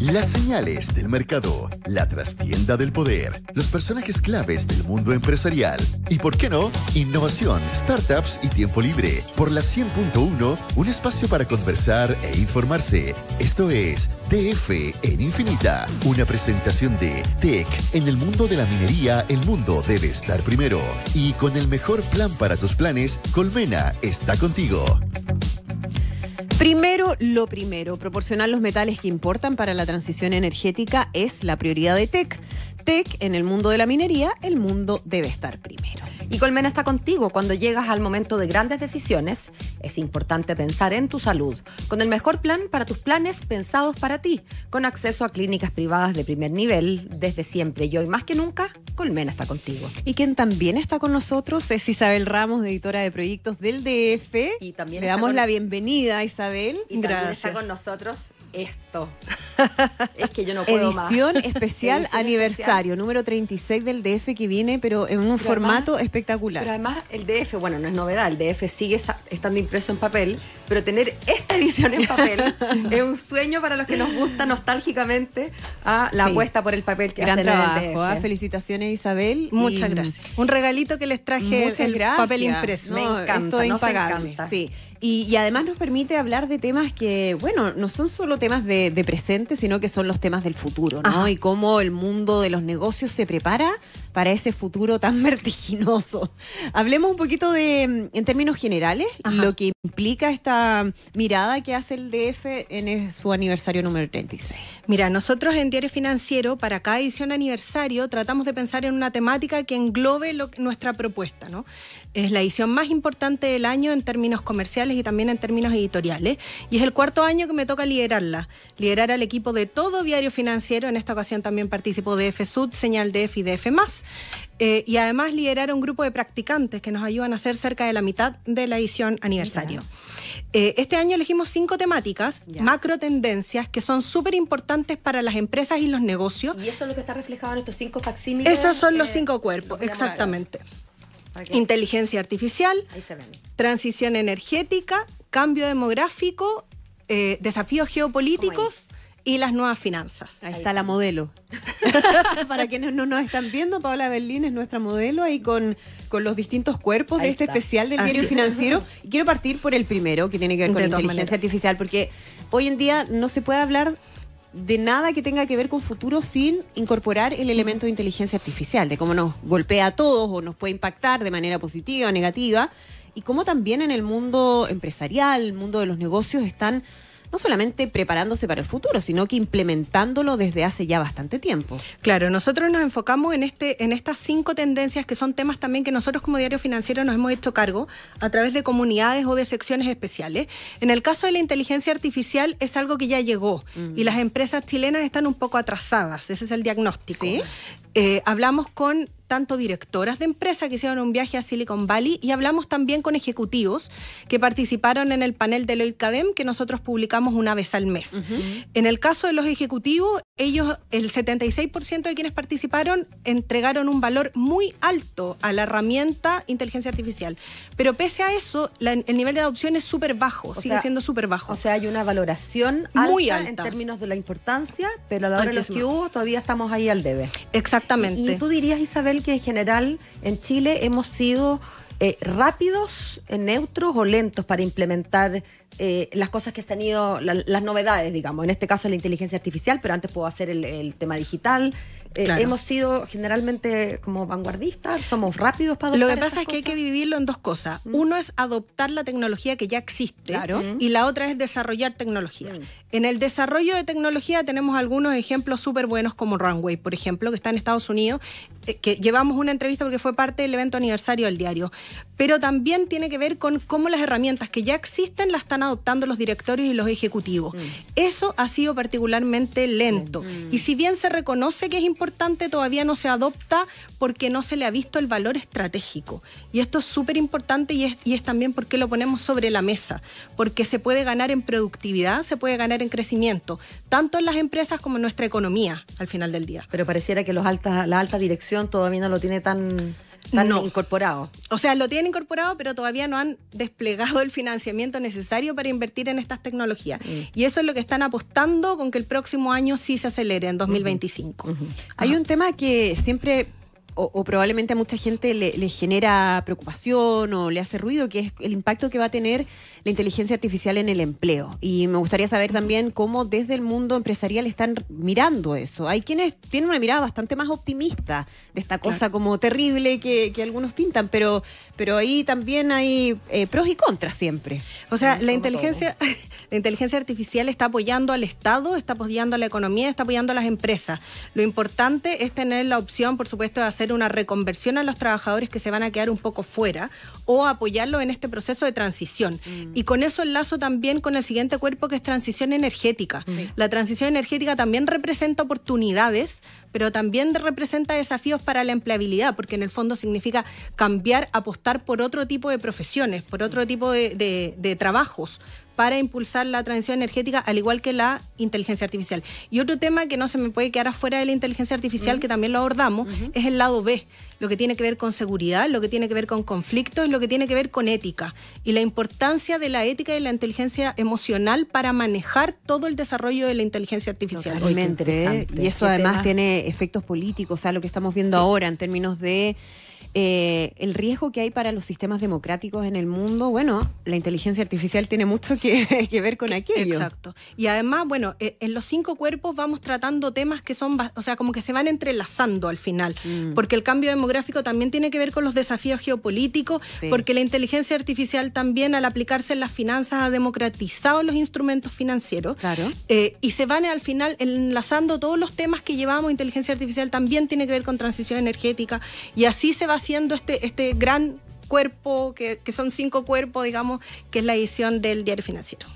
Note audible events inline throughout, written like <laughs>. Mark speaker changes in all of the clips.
Speaker 1: Las señales del mercado, la trastienda del poder, los personajes claves del mundo empresarial y, por qué no, innovación, startups y tiempo libre. Por la 100.1, un espacio para conversar e informarse. Esto es TF en Infinita, una presentación de Tech en el mundo de la minería, el mundo debe estar primero. Y con el mejor plan para tus planes, Colmena está contigo.
Speaker 2: Primero, lo primero, proporcionar los metales que importan para la transición energética es la prioridad de TEC.
Speaker 1: TEC en el mundo de la minería, el mundo debe estar primero. Y Colmena está contigo cuando llegas al momento de grandes decisiones. Es importante pensar en tu salud, con el mejor plan para tus planes pensados para ti, con acceso a clínicas privadas de primer nivel desde siempre y hoy más que nunca. Colmena está contigo. Y quien también está con nosotros es Isabel Ramos, editora
Speaker 2: de proyectos del DF. Y también le damos la bienvenida Isabel. Y Gracias. también está con
Speaker 1: nosotros esto. <laughs> Es que yo no puedo Edición especial aniversario,
Speaker 2: número 36 del DF que viene, pero en un formato espectacular. Pero además
Speaker 1: el DF, bueno, no es novedad, el DF sigue estando impreso en papel, pero tener esta edición en papel <laughs> es un sueño para los que nos gusta nostálgicamente a la apuesta por el papel que Gran El DF. ¿ah? felicitaciones Isabel. Muchas gracias. Un regalito que les traje el, papel impreso. Me encanta, esto impagable. Sí.
Speaker 2: Y, además nos permite hablar de temas que, bueno, no son solo temas de, presente, sino que son los temas del futuro, ¿no? Y cómo el mundo de los negocios se prepara para ese futuro tan <laughs> vertiginoso. Hablemos un poquito de, en términos generales, lo que implica esta mirada que hace el DF
Speaker 3: en su aniversario número 36. Mira, nosotros en Diario Financiero, para cada edición aniversario, tratamos de pensar en una temática que englobe nuestra propuesta, ¿no? Es la edición más importante del año en términos comerciales y también en términos editoriales. Y es el cuarto año que me toca liderarla. Liderar al equipo de todo Diario Financiero. En esta ocasión también participó DF Sud, Señal DF y DF Más. Eh, y además liderar un grupo de practicantes que nos ayudan a hacer cerca de la mitad de la edición aniversario. Eh, este año elegimos cinco temáticas, macro tendencias, que son súper importantes para las empresas y los negocios. Y
Speaker 1: eso es lo que está reflejado en estos cinco facsímiles. Esos son los eh, cinco
Speaker 3: cuerpos, exactamente. Inteligencia artificial, transición energética, cambio demográfico, desafíos geopolíticos y las nuevas finanzas. Ahí está la modelo. <laughs>
Speaker 2: Para quienes no nos están viendo, Paola Berlín es nuestra modelo ahí con, con los distintos cuerpos de este especial del diario financiero. <laughs> quiero partir por el primero, que tiene que ver con la inteligencia artificial, porque hoy en día no se puede hablar de nada que tenga que ver con futuro sin incorporar el elemento de inteligencia artificial, de cómo nos golpea a todos o nos puede impactar de manera positiva o negativa, y cómo también en el mundo empresarial, el mundo de los negocios, están no solamente
Speaker 3: preparándose para el futuro, sino que implementándolo desde hace ya bastante tiempo. Claro, nosotros nos enfocamos en, este, en estas cinco tendencias que son temas también que nosotros como Diario Financiero nos hemos hecho cargo a través de comunidades o de secciones especiales. En el caso de la inteligencia artificial es algo que ya llegó y las empresas chilenas están un poco atrasadas, ese es el diagnóstico. Eh, hablamos con tanto directoras de empresas que hicieron un viaje a Silicon Valley y hablamos también con ejecutivos que participaron en el panel de Lloyd Cadem que nosotros publicamos una vez al mes. En el caso de los ejecutivos, ellos, el 76% de quienes participaron entregaron un valor muy alto a la herramienta inteligencia artificial. Pero pese a eso, el nivel de adopción es súper bajo, sigue siendo
Speaker 1: súper bajo. O sea, hay una valoración muy alta en términos de la importancia, pero a la hora de los que hubo todavía estamos ahí al debe. Exactamente. y tú dirías, Isabel, que en general en Chile hemos sido eh, rápidos, eh, neutros o lentos para implementar eh, las cosas que se han ido, las novedades, digamos. En este caso la inteligencia artificial, pero antes puedo hacer el, el tema digital, eh, hemos sido generalmente como vanguardistas, somos rápidos para adoptar. Lo que pasa es que hay que
Speaker 3: dividirlo en dos cosas. Mm. Uno es adoptar la tecnología que ya existe y mm. la otra es desarrollar tecnología. Mm. En el desarrollo de tecnología tenemos algunos ejemplos súper buenos como Runway, por ejemplo, que está en Estados Unidos, eh, que llevamos una entrevista porque fue parte del evento aniversario del diario. Pero también tiene que ver con cómo las herramientas que ya existen las están adoptando los directores y los ejecutivos. Eso ha sido particularmente lento. Y si bien se reconoce que es importante, todavía no se adopta porque no se le ha visto el valor estratégico. Y esto es súper importante y es, y es también porque lo ponemos sobre la mesa, porque se puede ganar en productividad, se puede ganar en crecimiento, tanto en las empresas como en nuestra economía al final del día.
Speaker 1: Pero pareciera que los altas, la alta dirección todavía no lo tiene tan no. incorporado.
Speaker 3: O sea, lo tienen incorporado, pero todavía no han desplegado el financiamiento necesario para invertir en estas tecnologías. Mm. Y eso es lo que están apostando con que el próximo año sí se acelere, en 2025. Hay un tema que
Speaker 2: siempre o, probablemente a mucha gente le, genera preocupación o le hace ruido, que es el impacto que va a tener la inteligencia artificial en el empleo. Y me gustaría saber también cómo desde el mundo empresarial están mirando eso. Hay quienes tienen una mirada bastante más optimista de esta cosa como terrible que, algunos pintan, pero, pero ahí también
Speaker 3: hay eh, pros y contras siempre. O sea, la inteligencia, <laughs> la inteligencia artificial está apoyando al Estado, está apoyando a la economía, está apoyando a las empresas. Lo importante es tener la opción, por supuesto, de hacer una reconversión a los trabajadores que se van a quedar un poco fuera o apoyarlo en este proceso de transición. Mm. Y con eso enlazo también con el siguiente cuerpo que es transición energética. La transición energética también representa oportunidades, pero también representa desafíos para la empleabilidad, porque en el fondo significa cambiar, apostar por otro tipo de profesiones, por otro tipo de trabajos para impulsar la transición energética, al igual que la inteligencia artificial. Y otro tema que no se me puede quedar afuera de la inteligencia artificial, que también lo abordamos, es el lado B, lo que tiene que ver con seguridad, lo que tiene que ver con conflictos, lo que tiene que ver con ética y la importancia de la ética y la inteligencia emocional para manejar todo el desarrollo de la inteligencia artificial. Totalmente, ¿eh? y eso además
Speaker 2: tiene efectos políticos, o sea, lo que estamos viendo ahora en términos de eh, el riesgo que hay para los sistemas democráticos en el mundo, bueno, la inteligencia artificial tiene mucho que, <laughs> ver con e-, aquello. Exacto. Y además,
Speaker 3: bueno, eh, en los cinco cuerpos vamos tratando temas que son, o sea, como que se van entrelazando al final, mm. porque el cambio demográfico también tiene que ver con los desafíos geopolíticos, porque la inteligencia artificial también al aplicarse en las finanzas ha democratizado los instrumentos financieros. Claro. Eh, y se van al final enlazando todos los temas que llevamos, inteligencia artificial también tiene que ver con transición energética, y así se va haciendo este, este gran cuerpo, que, son cinco cuerpos, digamos, que es la edición del diario financiero.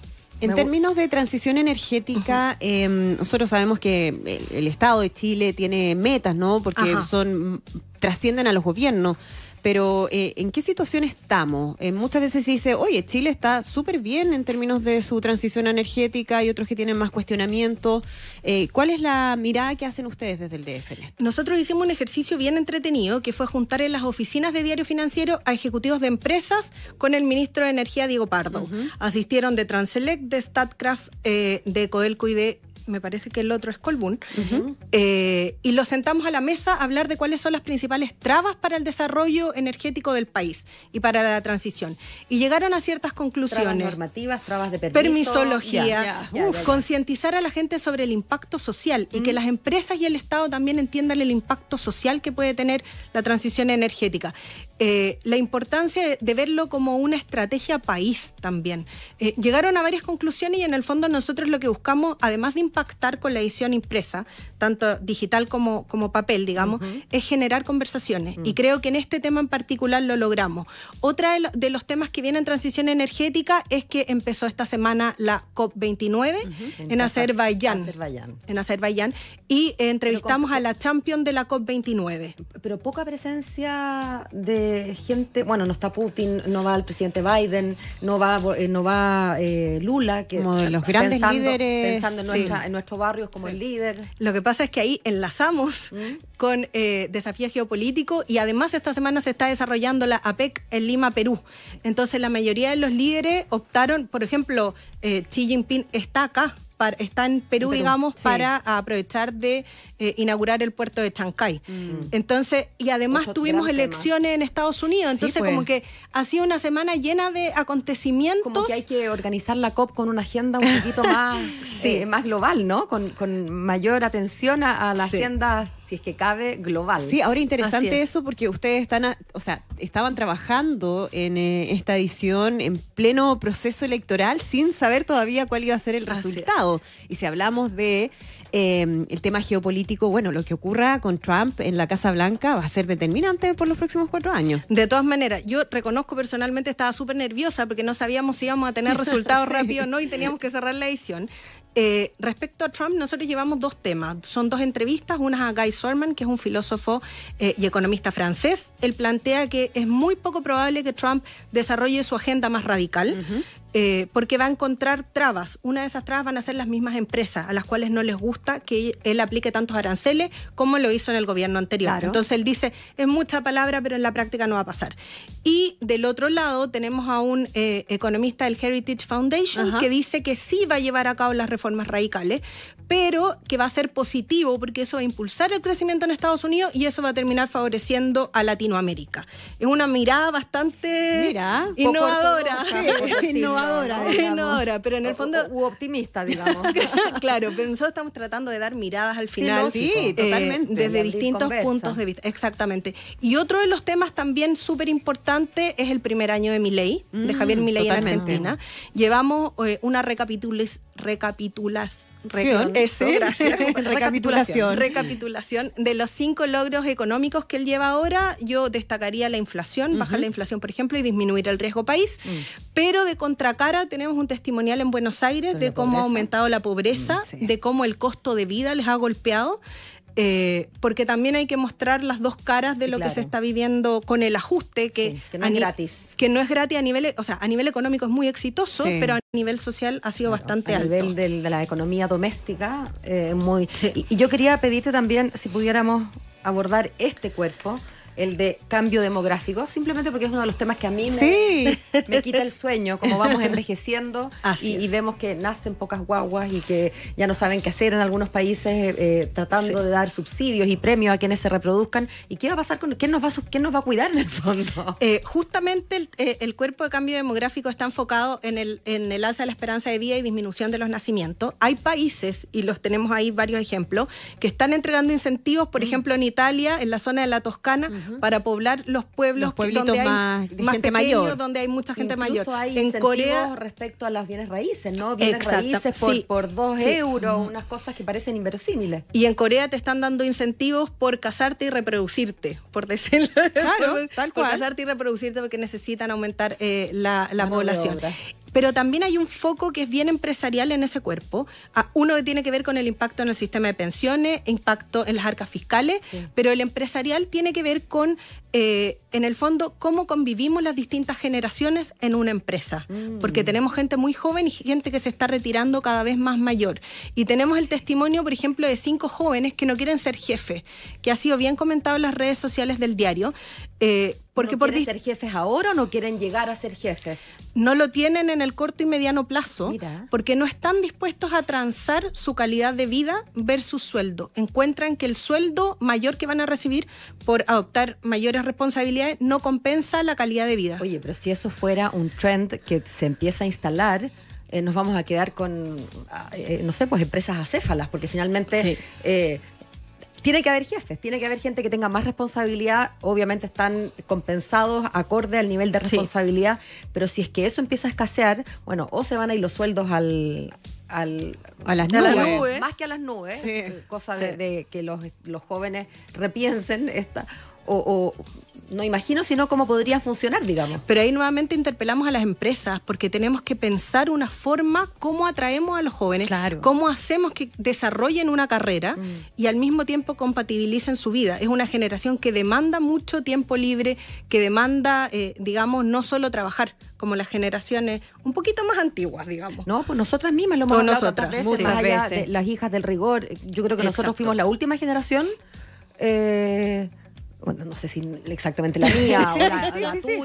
Speaker 3: En
Speaker 2: términos de transición energética, em, nosotros sabemos que el, Estado de Chile tiene metas, ¿no? Porque son trascienden a los gobiernos pero eh, ¿en qué situación estamos? Eh, muchas veces se dice, oye, Chile está súper bien en términos de su transición energética hay otros que tienen
Speaker 3: más cuestionamiento. Eh, ¿Cuál es la mirada que hacen ustedes desde el DF? Nosotros hicimos un ejercicio bien entretenido que fue juntar en las oficinas de Diario Financiero a ejecutivos de empresas con el ministro de Energía, Diego Pardo. Asistieron de Transelect, de Statcraft, de Codelco y de me parece que el otro es Colbún, eh, y lo sentamos a la mesa a hablar de cuáles son las principales trabas para el desarrollo energético del país y para la transición. Y llegaron a ciertas conclusiones.
Speaker 1: normativas, trabas de Permisología,
Speaker 3: concientizar a la gente sobre el impacto social y que las empresas y el Estado también entiendan el impacto social que puede tener la transición energética. Eh, la importancia de, verlo como una estrategia país también. Eh, llegaron a varias conclusiones y en el fondo nosotros lo que buscamos, además de impactar con la edición impresa, tanto digital como, como papel, digamos, es generar conversaciones. Y mm. creo que en este tema en particular lo logramos. Otra de, los temas que viene en transición energética es que empezó esta semana la COP29 en, Azerbaiyán, En Azerbaiyán. Y entrevistamos a la champion de la COP29.
Speaker 1: Pero poca presencia de gente, bueno, no está Putin, no va el presidente Biden, no va, eh, no va eh, Lula, que... Como de los grandes líderes. Pensando en nuestra en
Speaker 3: nuestro barrio como el líder. Lo que pasa es que ahí enlazamos mm. con desafíos eh, desafío geopolítico y además esta semana se está desarrollando la APEC en Lima, Perú. Entonces la mayoría de los líderes optaron, por ejemplo, eh, Xi Jinping está acá está en Perú, digamos, para aprovechar de eh, inaugurar el puerto de Chancay. Mm. Entonces, y además tuvimos elecciones en Estados Unidos, entonces como pues. que ha sido una semana
Speaker 1: llena de acontecimientos. Como que hay que organizar la COP con una agenda un poquito más, <laughs> eh, más global, ¿no? Con, mayor atención a, la agenda, si es que cabe, global. Sí, ahora interesante eso porque ustedes están,
Speaker 2: o sea, estaban trabajando en eh, esta edición en pleno proceso electoral sin saber todavía cuál iba a ser el resultado. Y si hablamos de em, el tema geopolítico, bueno, lo que ocurra con Trump en la Casa Blanca va a ser
Speaker 3: determinante por los próximos cuatro años. De todas maneras, yo reconozco personalmente estaba súper nerviosa porque no sabíamos si íbamos a tener <laughs> resultados rápidos o no y teníamos que cerrar la edición. Eh, respecto a Trump, nosotros llevamos dos temas. Son dos entrevistas, una a Guy Sorman, que es un filósofo eh, y economista francés. Él plantea que es muy poco probable que Trump desarrolle su agenda más radical. Eh, porque va a encontrar trabas. Una de esas trabas van a ser las mismas empresas, a las cuales no les gusta que él aplique tantos aranceles como lo hizo en el gobierno anterior. Entonces él dice, es mucha palabra, pero en la práctica no va a pasar. Y del otro lado tenemos a un eh, economista del Heritage Foundation que dice que sí va a llevar a cabo las reformas radicales, pero que va a ser positivo porque eso va a impulsar el crecimiento en Estados Unidos y eso va a terminar favoreciendo a Latinoamérica. Es una mirada bastante innovadora. <laughs> innovadora ahora, <laughs> pero en el fondo. u, optimista, <laughs> digamos. claro, pero nosotros estamos tratando de dar miradas al final. Sí, eh, totalmente. Desde distintos puntos de vista. Exactamente. Y otro de los temas también súper importante es el primer año de mi de mm, Javier Milei en Argentina. Llevamos eh, una recapitulación eh, <laughs> <laughs> recapitulación. Recapitulación. De los cinco logros económicos que él lleva ahora, yo destacaría la inflación, bajar la inflación, por ejemplo, y disminuir el riesgo país. Mm. Pero de contracara tenemos un testimonial en Buenos Aires de cómo ha aumentado la pobreza, mm, de cómo el costo de vida les ha golpeado. Eh, porque también hay que mostrar las dos caras de lo que se está viviendo con el ajuste que, que no es gratis a
Speaker 1: nivel o sea a nivel económico es muy exitoso pero a nivel social ha sido bastante bastante a nivel del, de la economía doméstica eh, muy y, yo quería pedirte también si pudiéramos abordar este cuerpo el de cambio demográfico, simplemente porque es uno de los temas que a mí me, <laughs> quita el sueño, como vamos envejeciendo <laughs> y, vemos que nacen pocas guaguas y que ya no saben qué hacer en algunos países eh, eh, tratando de dar subsidios y premios a quienes se reproduzcan. ¿Y qué va a pasar con quién nos va a, nos va a cuidar en el fondo? <laughs> Eh, justamente el, cuerpo de
Speaker 3: cambio demográfico está enfocado en el, en el alza de la esperanza de vida y disminución de los nacimientos. Hay países, y los tenemos ahí varios ejemplos, que están entregando incentivos, por mm. ejemplo en Italia, en la zona de la Toscana, mm para poblar los pueblos los donde más, hay gente mayor, donde
Speaker 1: hay mucha gente Incluso mayor. Hay en Corea respecto a las bienes raíces, ¿no? Bienes raíces por, dos euros, unas cosas que parecen inverosímiles.
Speaker 3: Y en Corea te están dando incentivos por casarte y reproducirte, por decirlo. Claro, por, casarte y reproducirte porque necesitan aumentar eh, la población pero también hay un foco que es bien empresarial en ese cuerpo. Uno que tiene que ver con el impacto en el sistema de pensiones, impacto en las arcas fiscales, pero el empresarial tiene que ver con, eh, en el fondo, cómo convivimos las distintas generaciones en una empresa. Mm. Porque tenemos gente muy joven y gente que se está retirando cada vez más mayor. Y tenemos el testimonio, por ejemplo, de cinco jóvenes que no quieren ser jefes, que ha sido bien comentado
Speaker 1: en las redes sociales del diario. Eh, porque por quieren ser jefes ahora o no quieren llegar a ser jefes?
Speaker 3: No lo tienen en el corto y mediano plazo porque no están dispuestos a transar su calidad de vida versus sueldo. Encuentran que el sueldo mayor que van a recibir
Speaker 1: por adoptar mayores responsabilidades no compensa la calidad de vida. Oye, pero si eso fuera un trend que se empieza a instalar, eh, nos vamos a quedar con, ah, eh, no sé, pues empresas acéfalas, porque finalmente eh, tiene que haber jefes, tiene que haber gente que tenga más responsabilidad, obviamente están compensados acorde al nivel de responsabilidad, pero si es que eso empieza a escasear, bueno, o se van a ir los sueldos al, al, a las nubes. Más que a las nubes, eh, cosa De, de, que los, los jóvenes repiensen esta, o, no imagino, sino cómo podría funcionar, digamos. Pero ahí nuevamente interpelamos
Speaker 3: a las empresas porque tenemos que pensar una forma cómo atraemos a los jóvenes, cómo hacemos que desarrollen una carrera mm. y al mismo tiempo compatibilicen su vida. Es una generación que demanda mucho tiempo libre, que demanda, eh, digamos, no solo trabajar, como las generaciones un poquito más antiguas,
Speaker 1: digamos. No, pues nosotras mismas
Speaker 3: lo hemos hablado veces, muchas veces. las
Speaker 1: hijas del rigor, yo creo que nosotros fuimos la última generación. Eh, bueno, no sé si exactamente la mía <laughs> o la,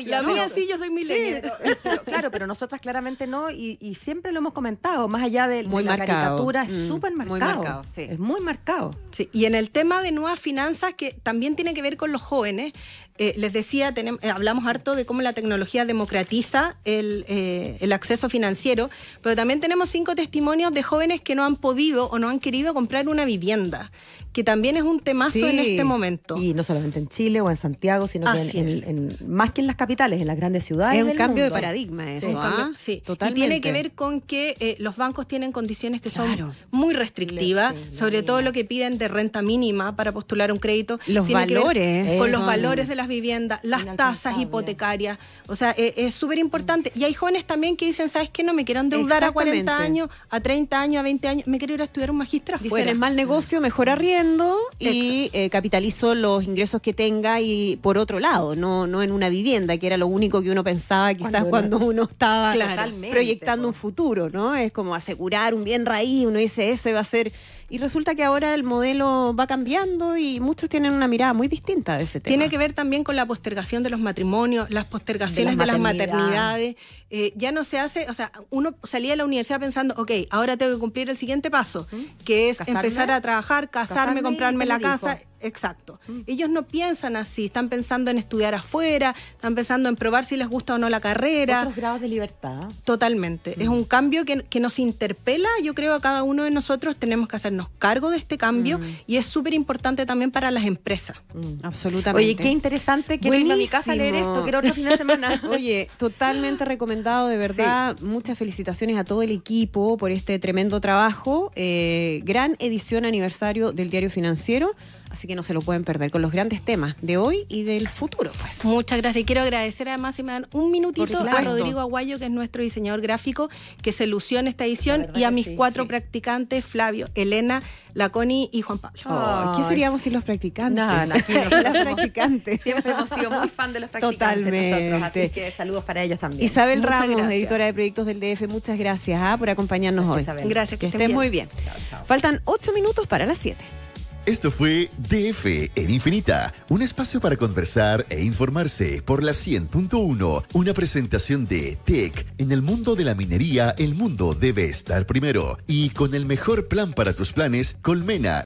Speaker 1: La mía sí, yo soy milenial. <laughs> claro, pero nosotras claramente no, y, siempre lo hemos comentado, más allá de, la caricatura, es mm, súper marcado. es muy marcado. Y en el tema de nuevas finanzas, que también
Speaker 3: tiene que ver con los jóvenes, eh, les decía, eh, hablamos harto de cómo la tecnología democratiza el, eh, el acceso financiero, pero también tenemos cinco testimonios de jóvenes que no han podido o no han querido comprar una vivienda, que también es un temazo en este momento.
Speaker 1: Y no solamente en Chile o en Santiago, sino en, más que en las capitales, en las grandes ciudades. Es un cambio de paradigma eso. ¿ah?
Speaker 3: Y tiene que ver con que eh, los bancos tienen condiciones que son muy restrictivas, sobre todo lo que piden de renta mínima para postular un crédito. Los valores. Con los valores de las viviendas, las tasas hipotecarias. O sea, e, es súper importante. Y hay jóvenes también que dicen, ¿sabes qué? No me quiero endeudar a 40 años, a 30 años, a 20 años. Me quiero ir a estudiar un magistrado. Dicen, es mal
Speaker 2: negocio, mejor mm. arriendo y eh, capitalizo los ingresos que tenga y por otro lado, no, no en una vivienda, que era lo único que uno pensaba quizás cuando, uno, estaba proyectando un futuro, ¿no? Es como asegurar un bien raíz, uno dice, ese va a ser... Y resulta que ahora el modelo va cambiando y muchos tienen una mirada muy
Speaker 3: distinta de ese tema. Tiene que ver también con la postergación de los matrimonios, las postergaciones de las, maternidades. Eh, ya no se hace, o sea, uno salía de la universidad pensando, ok, ahora tengo que cumplir el siguiente paso, que es empezar a trabajar, casarme, comprarme la casa. Exacto. Mm. Ellos no piensan así, están pensando en estudiar afuera, están pensando en probar si les gusta o no la carrera. Otros
Speaker 1: grados de libertad.
Speaker 3: Totalmente. Es mm. un cambio que, nos interpela, yo creo, a cada uno de nosotros. Tenemos que hacernos cargo de este cambio mm. y es súper importante también para las empresas. Absolutamente.
Speaker 2: Oye, qué interesante. Quiero irme a mi casa a leer esto, quiero otro fin de semana. <laughs> Oye, totalmente recomendado, de verdad. Muchas felicitaciones a todo el equipo por este tremendo trabajo. Eh, gran edición aniversario del Diario Financiero. Así que no se lo pueden perder con los grandes temas de
Speaker 3: hoy y del futuro. pues. Muchas gracias. Y quiero agradecer además, si me dan un minutito, a Rodrigo Aguayo, que es nuestro diseñador gráfico, que se lució en esta edición, y a mis cuatro practicantes, Flavio, Elena, Laconi y Juan Pablo. Oh, ¿Qué seríamos
Speaker 1: sin los practicantes? Nada, <laughs> las practicantes. Siempre hemos sido muy fan de los practicantes Totalmente. así que saludos para ellos también. Isabel Ramos, editora
Speaker 2: de proyectos del DF, muchas gracias ah, por acompañarnos hoy. Gracias, que, estén, muy bien. Faltan ocho minutos para las siete.
Speaker 1: Esto fue DF en Infinita, un espacio para conversar e informarse por la 100.1, una presentación de TEC. En el mundo de la minería, el mundo debe estar primero. Y con el mejor plan para tus planes, Colmena